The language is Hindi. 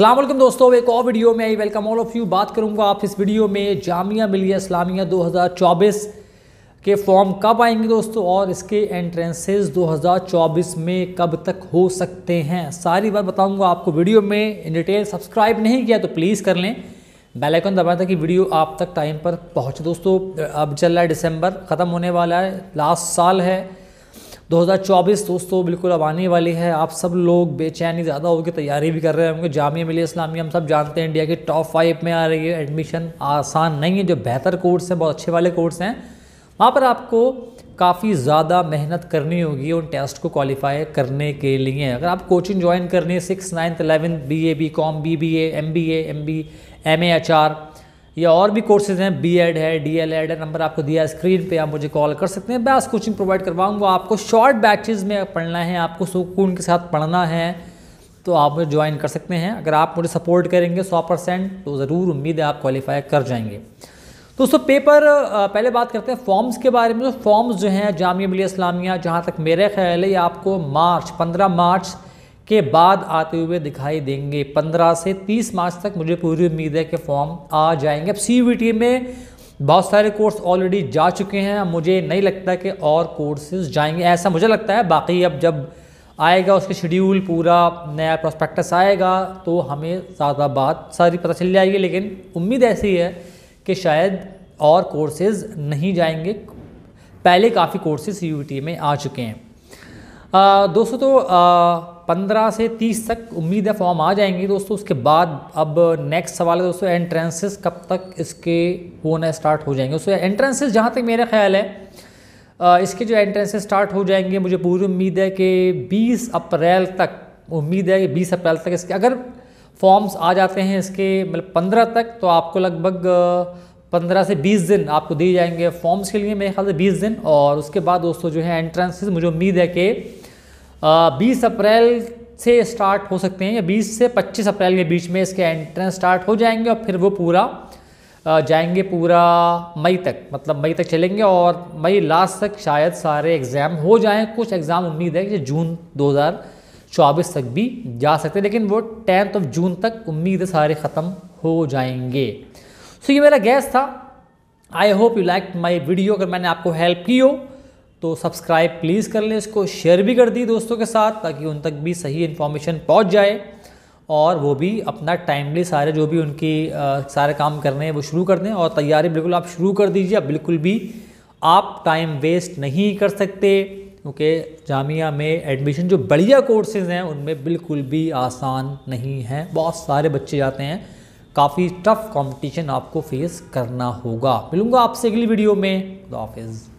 अल्लाम दोस्तों एक और वीडियो में I welcome all of you बात करूंगा आप इस वीडियो में जामिया मिलिया इस्लामिया 2024 के फॉर्म कब आएंगे दोस्तों और इसके एंट्रेंसेस 2024 में कब तक हो सकते हैं सारी बात बताऊंगा आपको वीडियो में इन डिटेल सब्सक्राइब नहीं किया तो प्लीज़ कर लें बेलाइकन दबाया था कि वीडियो आप तक टाइम पर पहुँचे दोस्तों अब चल रहा है दिसंबर ख़त्म होने वाला है लास्ट साल है 2024 दोस्तों बिल्कुल अब आने वाली है आप सब लोग बेचैनी ज़्यादा होकर तैयारी भी कर रहे उनके जामिया मिली इस्लामी हम सब जानते हैं इंडिया के टॉप फाइव में आ रही है एडमिशन आसान नहीं है जो बेहतर कोर्स हैं बहुत अच्छे वाले कोर्स हैं वहाँ पर आपको काफ़ी ज़्यादा मेहनत करनी होगी उन टेस्ट को क्वालिफाई करने के लिए अगर आप कोचिंग ज्वाइन करनी है six ninth eleven B A B com B B A M B A M B M A H R या और भी कोर्सेज हैं बी एड है डी एल एड है नंबर आपको दिया स्क्रीन पे आप मुझे कॉल कर सकते हैं बैस कोचिंग प्रोवाइड करवाऊंगा आपको शॉर्ट बैचेज में पढ़ना है आपको सुकून के साथ पढ़ना है तो आप मुझे ज्वाइन कर सकते हैं अगर आप मुझे सपोर्ट करेंगे सौ परसेंट तो ज़रूर उम्मीद है आप क्वालिफाई कर जाएंगे दोस्तों पेपर पहले बात करते हैं फॉर्म्स के बारे में तो फॉर्म्स जो हैं जामिया मिली इस्लामिया जहाँ तक मेरे ख्याल है ये आपको मार्च पंद्रह मार्च के बाद आते हुए दिखाई देंगे 15 से 30 मार्च तक मुझे पूरी उम्मीद है कि फॉर्म आ जाएंगे अब सी में बहुत सारे कोर्स ऑलरेडी जा चुके हैं मुझे नहीं लगता कि और कोर्सेज जाएंगे ऐसा मुझे लगता है बाकी अब जब आएगा उसके शेड्यूल पूरा नया प्रोस्पेक्टस आएगा तो हमें ज़्यादा बात सारी पता चल जाएगी लेकिन उम्मीद ऐसी है कि शायद और कोर्सेज नहीं जाएंगे पहले काफ़ी कोर्सेज सी में आ चुके हैं दोस्तों तो आ, पंद्रह से तीस तक उम्मीद है फॉर्म आ जाएंगी दोस्तों उसके बाद अब नेक्स्ट सवाल है दोस्तों एंट्रेंसेस कब तक इसके होना स्टार्ट हो जाएंगे दोस्तों एंट्रेंसेस जहाँ तक मेरा ख्याल है इसके जो एंट्रेंसेस स्टार्ट हो जाएंगे मुझे पूरी उम्मीद है कि बीस अप्रैल तक उम्मीद है कि बीस अप्रैल तक इसके अगर फॉर्म्स आ जाते हैं इसके मतलब पंद्रह तक तो आपको लगभग पंद्रह से बीस दिन आपको दिए जाएंगे फॉर्म्स के लिए मेरे ख्याल से बीस दिन और उसके बाद दोस्तों जो है एंट्रेंसेस मुझे उम्मीद है कि बीस अप्रैल से स्टार्ट हो सकते हैं या 20 से 25 अप्रैल के बीच में इसके एंट्रेंस स्टार्ट हो जाएंगे और फिर वो पूरा जाएंगे पूरा मई तक मतलब मई तक चलेंगे और मई लास्ट तक शायद सारे एग्ज़ाम हो जाएं कुछ एग्ज़ाम उम्मीद है कि जून 2024 तक भी जा सकते हैं लेकिन वो टेंथ ऑफ जून तक उम्मीद है सारे ख़त्म हो जाएंगे सो so, ये मेरा गैस था I hope you like my video अगर मैंने आपको हेल्प की हो तो सब्सक्राइब प्लीज़ कर लें इसको शेयर भी कर दी दोस्तों के साथ ताकि उन तक भी सही इन्फॉर्मेशन पहुंच जाए और वो भी अपना टाइमली सारे जो भी उनकी आ, सारे काम करने हैं वो शुरू कर दें और तैयारी बिल्कुल आप शुरू कर दीजिए आप बिल्कुल भी आप टाइम वेस्ट नहीं कर सकते क्योंकि जामिया में एडमिशन जो बढ़िया कोर्सेज़ हैं उनमें बिल्कुल भी आसान नहीं है बहुत सारे बच्चे जाते हैं काफ़ी टफ़ कंपटीशन आपको फेस करना होगा मिलूँगा आपसे अगली वीडियो में खुदा हाफिज़